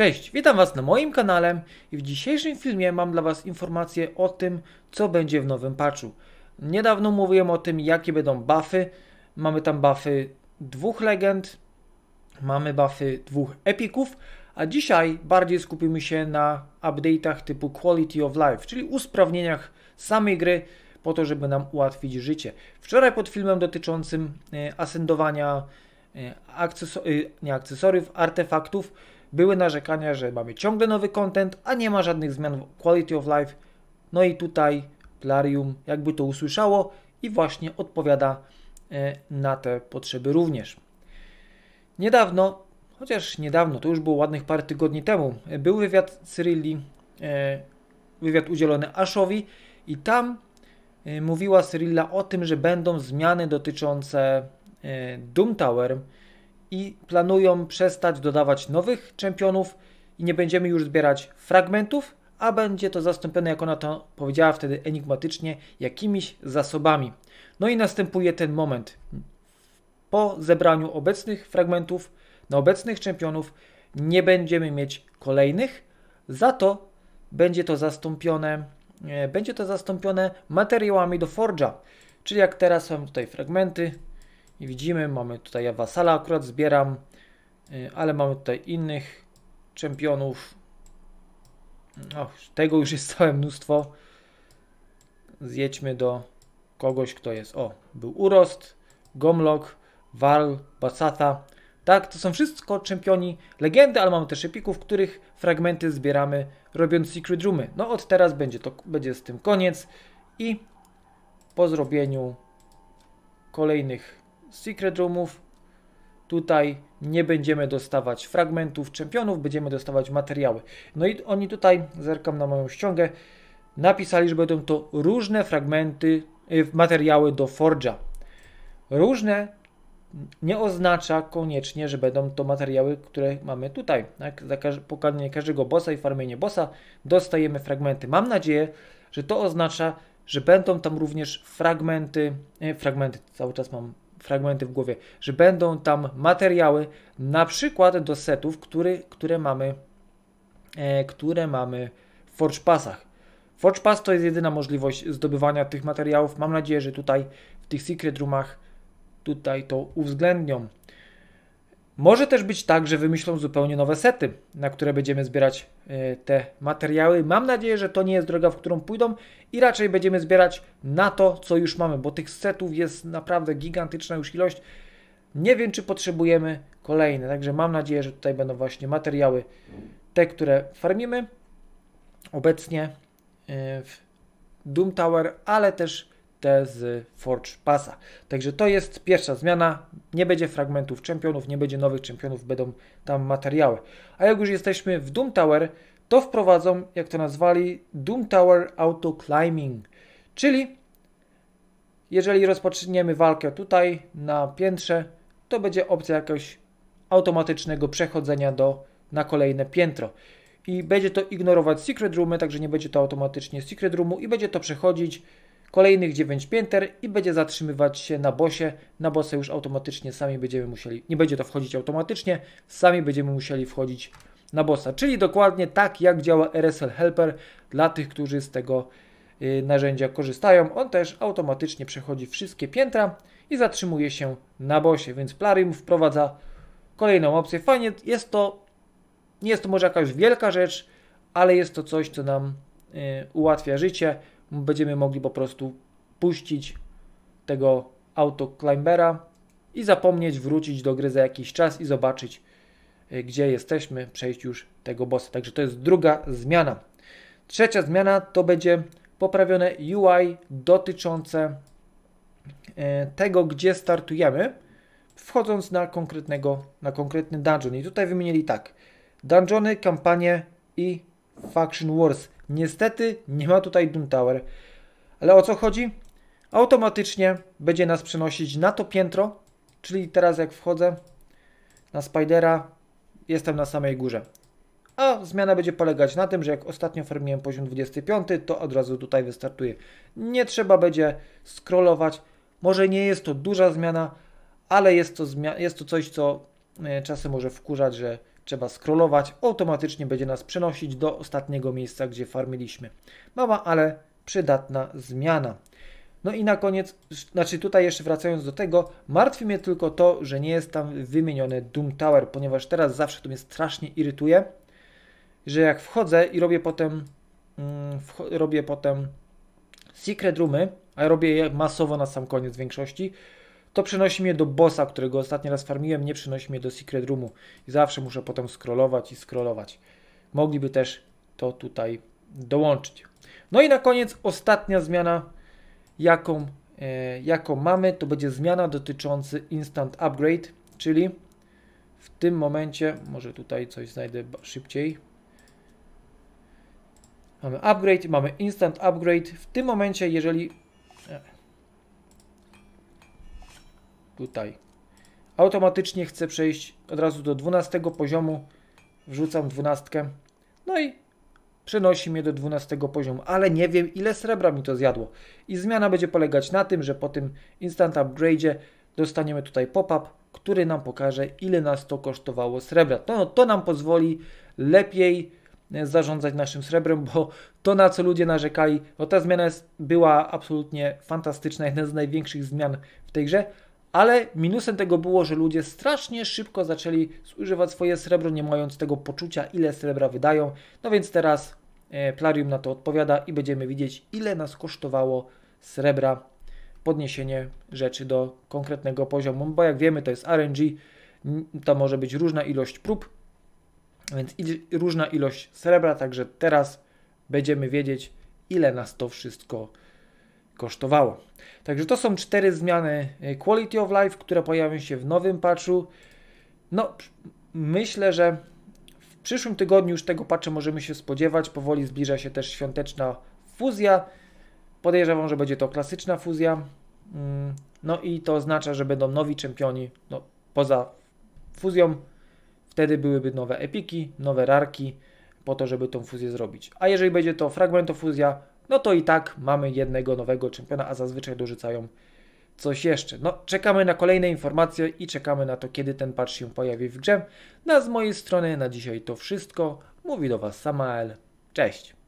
Cześć, witam Was na moim kanale i w dzisiejszym filmie mam dla Was informacje o tym, co będzie w nowym patchu. Niedawno mówiłem o tym, jakie będą buffy. Mamy tam buffy dwóch legend, mamy buffy dwóch epików, a dzisiaj bardziej skupimy się na update'ach typu quality of life, czyli usprawnieniach samej gry, po to, żeby nam ułatwić życie. Wczoraj pod filmem dotyczącym e, asendowania e, akcesor e, nie, akcesoriów, artefaktów, były narzekania, że mamy ciągle nowy content, a nie ma żadnych zmian w quality of life. No i tutaj Plarium jakby to usłyszało i właśnie odpowiada e, na te potrzeby również. Niedawno, chociaż niedawno, to już było ładnych parę tygodni temu, e, był wywiad Cyrilli, e, wywiad udzielony Ashowi i tam mówiła Cyrilla o tym, że będą zmiany dotyczące Doom Tower, i planują przestać dodawać nowych czempionów i nie będziemy już zbierać fragmentów, a będzie to zastąpione, jak ona to powiedziała wtedy enigmatycznie, jakimiś zasobami. No i następuje ten moment. Po zebraniu obecnych fragmentów na obecnych czempionów nie będziemy mieć kolejnych, za to będzie to zastąpione, e, będzie to zastąpione materiałami do Forge'a. Czyli jak teraz mam tutaj fragmenty, i widzimy, mamy tutaj ja wasala akurat zbieram, y, ale mamy tutaj innych czempionów. tego już jest całe mnóstwo. Zjedźmy do kogoś, kto jest. O, był Urost, Gomlok, Val, Basata. Tak, to są wszystko czempioni legendy, ale mamy też epików, których fragmenty zbieramy robiąc Secret Roomy. No od teraz będzie, to, będzie z tym koniec i po zrobieniu kolejnych z Secret Roomów. Tutaj nie będziemy dostawać fragmentów czempionów, będziemy dostawać materiały. No i oni tutaj, zerkam na moją ściągę, napisali, że będą to różne fragmenty, y, materiały do Forge'a. Różne nie oznacza koniecznie, że będą to materiały, które mamy tutaj. Tak? Za każ każdego bossa i farmienie bossa dostajemy fragmenty. Mam nadzieję, że to oznacza, że będą tam również fragmenty, e, fragmenty, cały czas mam fragmenty w głowie, że będą tam materiały na przykład do setów, który, które mamy e, które mamy w Forge Passach. Forge Pass to jest jedyna możliwość zdobywania tych materiałów. Mam nadzieję, że tutaj w tych Secret Roomach tutaj to uwzględnią. Może też być tak, że wymyślą zupełnie nowe sety, na które będziemy zbierać e, te materiały. Mam nadzieję, że to nie jest droga, w którą pójdą i raczej będziemy zbierać na to, co już mamy, bo tych setów jest naprawdę gigantyczna już ilość. Nie wiem, czy potrzebujemy kolejne, także mam nadzieję, że tutaj będą właśnie materiały, te, które farmimy obecnie e, w Doom Tower, ale też te z Forge Passa. Także to jest pierwsza zmiana. Nie będzie fragmentów czempionów, nie będzie nowych czempionów, będą tam materiały. A jak już jesteśmy w Doom Tower, to wprowadzą, jak to nazwali, Doom Tower Auto Climbing. Czyli jeżeli rozpoczniemy walkę tutaj na piętrze, to będzie opcja jakiegoś automatycznego przechodzenia do, na kolejne piętro. I będzie to ignorować Secret Roomy, także nie będzie to automatycznie Secret Roomu i będzie to przechodzić kolejnych 9 pięter i będzie zatrzymywać się na bosie. Na bosie już automatycznie sami będziemy musieli, nie będzie to wchodzić automatycznie, sami będziemy musieli wchodzić na bossa, czyli dokładnie tak jak działa RSL Helper dla tych, którzy z tego y, narzędzia korzystają. On też automatycznie przechodzi wszystkie piętra i zatrzymuje się na bosie, więc Plarium wprowadza kolejną opcję. Fajnie, jest to, nie jest to może jakaś wielka rzecz, ale jest to coś, co nam y, ułatwia życie będziemy mogli po prostu puścić tego autoclimbera i zapomnieć wrócić do gry za jakiś czas i zobaczyć y, gdzie jesteśmy, przejść już tego bossa. Także to jest druga zmiana. Trzecia zmiana to będzie poprawione UI dotyczące y, tego, gdzie startujemy, wchodząc na, konkretnego, na konkretny dungeon. I tutaj wymienili tak: dungeony, kampanie i faction wars. Niestety nie ma tutaj Doom Tower. Ale o co chodzi? Automatycznie będzie nas przenosić na to piętro, czyli teraz jak wchodzę na Spidera, jestem na samej górze. A zmiana będzie polegać na tym, że jak ostatnio farmiłem poziom 25, to od razu tutaj wystartuje. Nie trzeba będzie scrollować. Może nie jest to duża zmiana, ale jest to, jest to coś, co e, czasem może wkurzać, że trzeba scrollować, automatycznie będzie nas przenosić do ostatniego miejsca, gdzie farmiliśmy. Mała, ale przydatna zmiana. No i na koniec, znaczy tutaj jeszcze wracając do tego, martwi mnie tylko to, że nie jest tam wymieniony Doom Tower, ponieważ teraz zawsze to mnie strasznie irytuje, że jak wchodzę i robię potem, mm, robię potem secret roomy, a robię je masowo na sam koniec w większości, to przenosi mnie do bossa, którego ostatni raz farmiłem, nie przenosi mnie do secret roomu. I zawsze muszę potem scrollować i scrollować. Mogliby też to tutaj dołączyć. No i na koniec ostatnia zmiana, jaką, e, jaką mamy, to będzie zmiana dotycząca instant upgrade, czyli w tym momencie, może tutaj coś znajdę szybciej. Mamy upgrade, mamy instant upgrade. W tym momencie, jeżeli tutaj. Automatycznie chcę przejść od razu do 12 poziomu. Wrzucam 12. No i przenosi mnie do 12 poziomu, ale nie wiem ile srebra mi to zjadło. I zmiana będzie polegać na tym, że po tym instant upgrade'ie dostaniemy tutaj pop-up, który nam pokaże ile nas to kosztowało srebra. To, to nam pozwoli lepiej e, zarządzać naszym srebrem, bo to na co ludzie narzekali, bo ta zmiana jest, była absolutnie fantastyczna, jedna z największych zmian w tej grze, ale minusem tego było, że ludzie strasznie szybko zaczęli zużywać swoje srebro, nie mając tego poczucia, ile srebra wydają. No więc teraz e, Plarium na to odpowiada i będziemy widzieć, ile nas kosztowało srebra podniesienie rzeczy do konkretnego poziomu, bo jak wiemy, to jest RNG, to może być różna ilość prób, więc różna ilość srebra, także teraz będziemy wiedzieć, ile nas to wszystko kosztowało kosztowało. Także to są cztery zmiany e, quality of life, które pojawią się w nowym patchu. No, myślę, że w przyszłym tygodniu już tego patcha możemy się spodziewać. Powoli zbliża się też świąteczna fuzja. Podejrzewam, że będzie to klasyczna fuzja. Mm, no i to oznacza, że będą nowi czempioni. No, poza fuzją wtedy byłyby nowe epiki, nowe rarki po to, żeby tą fuzję zrobić. A jeżeli będzie to fragmentofuzja, no to i tak mamy jednego nowego czempiona, a zazwyczaj dorzucają coś jeszcze. No, czekamy na kolejne informacje i czekamy na to, kiedy ten patch się pojawi w grze. No, z mojej strony na dzisiaj to wszystko. Mówi do Was Samael. Cześć!